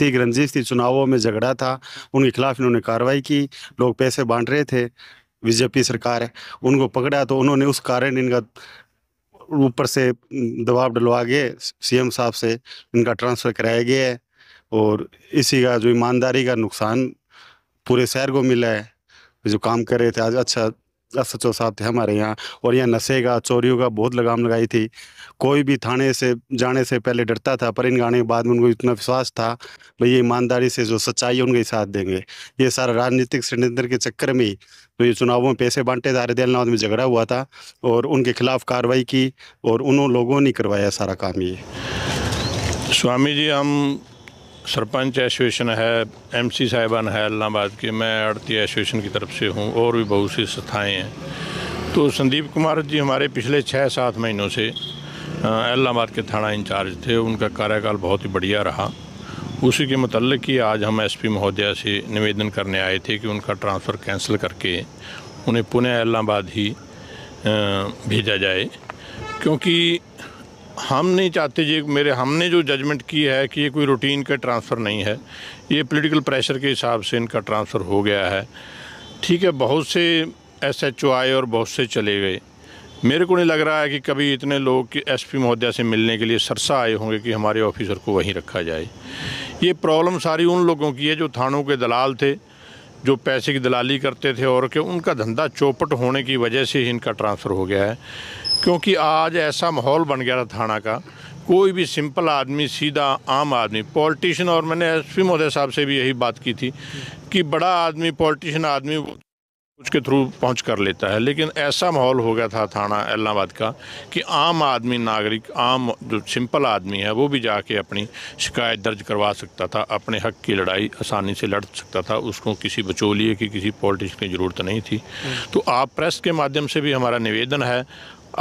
तेग रंजिश थी चुनावों में झगड़ा था उनके खिलाफ इन्होंने कार्रवाई की लोग पैसे बांट रहे थे बीजेपी सरकार है उनको पकड़ा तो उन्होंने उस कारण इनका ऊपर से दबाव डलवा गए सीएम साहब से इनका ट्रांसफ़र कराया गया है और इसी का जो ईमानदारी का नुकसान पूरे शहर को मिला है जो काम कर रहे थे आज अच्छा सचो साहब थे हमारे यहाँ और यहाँ नशे का चोरियों का बहुत लगाम लगाई थी कोई भी थाने से जाने से पहले डरता था पर इन गाने के बाद में उनको इतना विश्वास था भाई ये ईमानदारी से जो सच्चाई है उनके साथ देंगे ये सारा राजनीतिक षडयंत्र के चक्कर में तो ये चुनावों में पैसे बांटे जा रहे दयालनाथ में झगड़ा हुआ था और उनके खिलाफ कार्रवाई की और उन लोगों ने करवाया सारा काम ये स्वामी जी हम सरपंच एसोसिएशन है एमसी साहिबान है इलाहाबाद के मैं आड़ती एसोसिएशन की तरफ से हूँ और भी बहुत सी संस्थाएँ हैं तो संदीप कुमार जी हमारे पिछले छः सात महीनों से इलाहाबाद के थाना इंचार्ज थे उनका कार्यकाल बहुत ही बढ़िया रहा उसी के मतलब कि आज हम एसपी महोदया से निवेदन करने आए थे कि उनका ट्रांसफ़र कैंसिल करके उन्हें पुणे इलाहाबाद ही भेजा जाए क्योंकि हम नहीं चाहते जी मेरे हमने जो जजमेंट की है कि ये कोई रूटीन का ट्रांसफ़र नहीं है ये पॉलिटिकल प्रेशर के हिसाब से इनका ट्रांसफ़र हो गया है ठीक है बहुत से एस एच ओ आए और बहुत से चले गए मेरे को नहीं लग रहा है कि कभी इतने लोग कि एस पी महोदया से मिलने के लिए सरसा आए होंगे कि हमारे ऑफिसर को वहीं रखा जाए ये प्रॉब्लम सारी उन लोगों की है जो थानों के दलाल थे जो पैसे की दलाली करते थे और के उनका धंधा चौपट होने की वजह से ही इनका ट्रांसफ़र हो गया है क्योंकि आज ऐसा माहौल बन गया था थाना का कोई भी सिंपल आदमी सीधा आम आदमी पॉलिटिशियन और मैंने एस पी महोदय साहब से भी यही बात की थी कि बड़ा आदमी पॉलिटिशियन आदमी उसके थ्रू पहुंच कर लेता है लेकिन ऐसा माहौल हो गया था थाना इलाहाबाद का कि आम आदमी नागरिक आम जो सिंपल आदमी है वो भी जाके अपनी शिकायत दर्ज करवा सकता था अपने हक की लड़ाई आसानी से लड़ सकता था उसको किसी बचोलिए की किसी पॉलिटिक्स की ज़रूरत नहीं थी तो आप प्रेस के माध्यम से भी हमारा निवेदन है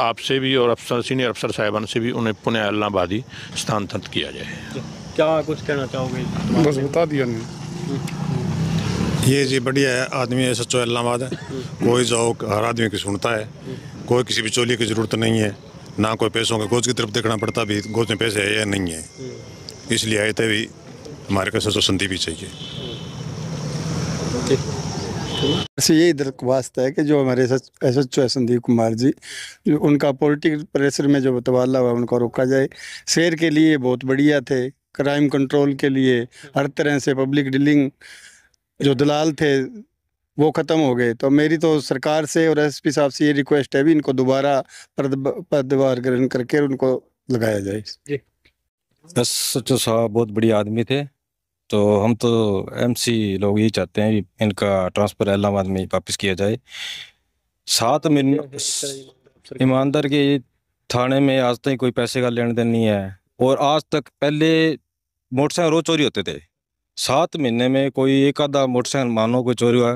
आपसे भी और अफसर सीनियर अफसर साहिबान से भी उन्हें पुनः इलाहाबादी स्थानांतरित किया जाए क्या कुछ कहना चाहोगे बस बता दिया ये जी बढ़िया है आदमी है सच्चो इलाहाबाद है कोई जाओ हर आदमी की सुनता है कोई किसी बिचौली की ज़रूरत नहीं है ना कोई पैसों के गोज की तरफ देखना पड़ता भी गोज में पैसे है या नहीं है इसलिए आए थे भी हमारे को सचो संधि भी चाहिए ऐसे यही दरख्वास्त है कि जो हमारे S H O Sandeep Kumar ji उनका पॉलिटिकल प्रेशर में जो तबादला हुआ उनको रोका जाए शेर के लिए बहुत बढ़िया थे क्राइम कंट्रोल के लिए हर तरह से पब्लिक डीलिंग जो दलाल थे वो ख़त्म हो गए तो मेरी तो सरकार से और एसपी साहब से ये रिक्वेस्ट है भी इनको दोबारा पदवार ग्रहण करके उनको लगाया जाए बस सचो साहब बहुत बड़े आदमी थे तो हम तो एमसी लोग यही चाहते हैं इनका ट्रांसफ़र इलाहाबाद में वापस किया जाए सात महीने ईमानदार के थाने में आज तक कोई पैसे का लेन देन नहीं है और आज तक पहले मोटरसाइकिल रोज चोरी होते थे सात महीने में कोई एक आधा मोटरसाइकिल मानो कोई चोरी हुआ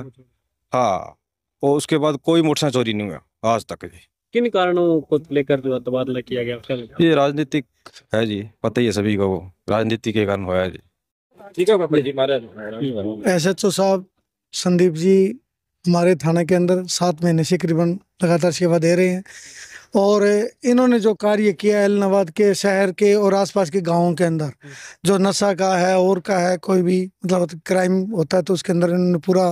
हाँ और उसके बाद कोई मोटरसाइकिल चोरी नहीं हुआ आज तक जी किन कारणों को लेकर जो तबादला किया गया ये राजनीतिक है जी पता ही है सभी को राजनीति के कारण हुआ जी ठीक है एस एच ओ साहब संदीप जी हमारे थाना के अंदर सात महीने से करीबन लगातार सेवा दे रहे हैं और इन्होंने जो कार्य किया है इलाहाबाद के शहर के और आसपास के गांवों के अंदर जो नशा का है और का है कोई भी मतलब क्राइम होता है तो उसके अंदर इन्होंने पूरा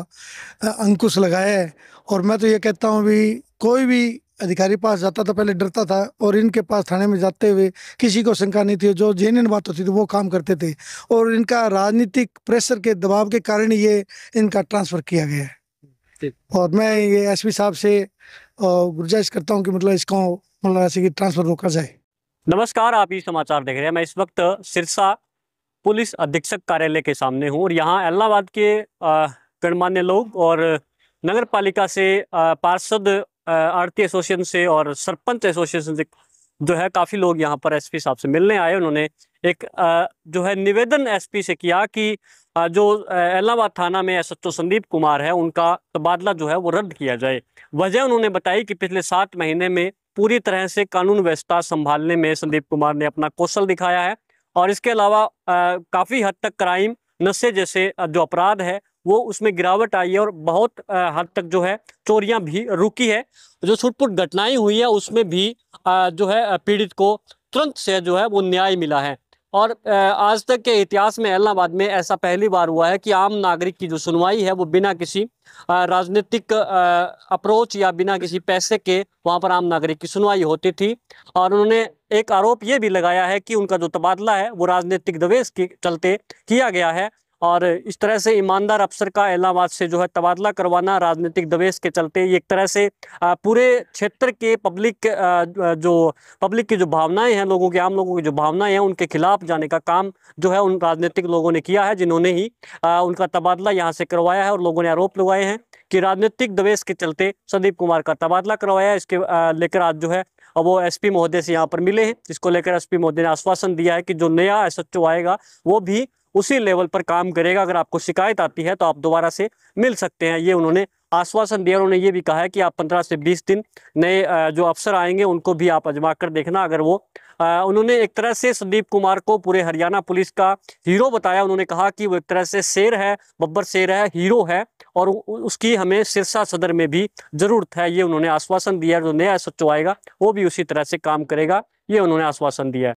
अंकुश लगाया है और मैं तो ये कहता हूँ भी कोई भी अधिकारी पास जाता था पहले डरता था और इनके पास थाने में जाते हुए किसी को शंका नहीं थी जो जेन्यन बात होती थी वो काम करते थे और इनका राजनीतिक प्रेशर के दबाव के कारण ये इनका ट्रांसफ़र किया गया है और मैं ये एसपी साहब से गुजारिश करता हूँ कि मतलब इसको मौलाना से ट्रांसफर रोका जाए नमस्कार आप ये समाचार देख रहे हैं मैं इस वक्त सिरसा पुलिस अधीक्षक कार्यालय के सामने हूँ और यहाँ अलाहाबाद के गणमान्य लोग और नगर पालिका से पार्षद आरती एसोसिएशन से और सरपंच एसोसिएशन से जो है काफ़ी लोग यहाँ पर एसपी साहब से मिलने आए उन्होंने एक जो है निवेदन एसपी से किया कि जो इलाहाबाद थाना में एस संदीप कुमार है उनका तबादला जो है वो रद्द किया जाए वजह उन्होंने बताई कि पिछले सात महीने में पूरी तरह से कानून व्यवस्था संभालने में संदीप कुमार ने अपना कौशल दिखाया है और इसके अलावा काफ़ी हद तक क्राइम नशे जैसे जो अपराध है वो उसमें गिरावट आई है और बहुत हद तक जो है चोरियां भी रुकी है जो छुटपुट घटनाएं हुई है उसमें भी जो है पीड़ित को तुरंत से जो है वो न्याय मिला है और आज तक के इतिहास में इलाहाबाद में ऐसा पहली बार हुआ है कि आम नागरिक की जो सुनवाई है वो बिना किसी राजनीतिक अप्रोच या बिना किसी पैसे के वहाँ पर आम नागरिक की सुनवाई होती थी और उन्होंने एक आरोप ये भी लगाया है कि उनका जो तबादला है वो राजनीतिक दवेश के चलते किया गया है और इस तरह से ईमानदार अफसर का इलाहाबाद से जो है तबादला करवाना राजनीतिक दवेश के चलते एक तरह से पूरे क्षेत्र के पब्लिक जो पब्लिक की जो भावनाएं हैं लोगों की आम लोगों की जो भावनाएं हैं उनके खिलाफ जाने का काम जो है उन राजनीतिक लोगों ने किया है जिन्होंने ही उनका तबादला यहाँ से करवाया है और लोगों ने आरोप लगाए हैं कि राजनीतिक दवेश के चलते संदीप कुमार का तबादला करवाया इसके लेकर आज जो है अब वो एसपी महोदय से यहाँ पर मिले हैं जिसको लेकर एसपी महोदय ने आश्वासन दिया है कि जो नया एसएचओ आएगा वो भी उसी लेवल पर काम करेगा अगर आपको शिकायत आती है तो आप दोबारा से मिल सकते हैं ये उन्होंने आश्वासन दिया उन्होंने ये भी कहा है कि आप 15 से 20 दिन नए जो अफसर आएंगे उनको भी आप आजमा कर देखना अगर वो उन्होंने एक तरह से संदीप कुमार को पूरे हरियाणा पुलिस का हीरो बताया उन्होंने कहा कि वो एक तरह से शेर है बब्बर शेर है हीरो है और उसकी हमें सिरसा सदर में भी जरूरत है ये उन्होंने आश्वासन दिया जो नया एस आएगा वो भी उसी तरह से काम करेगा ये उन्होंने आश्वासन दिया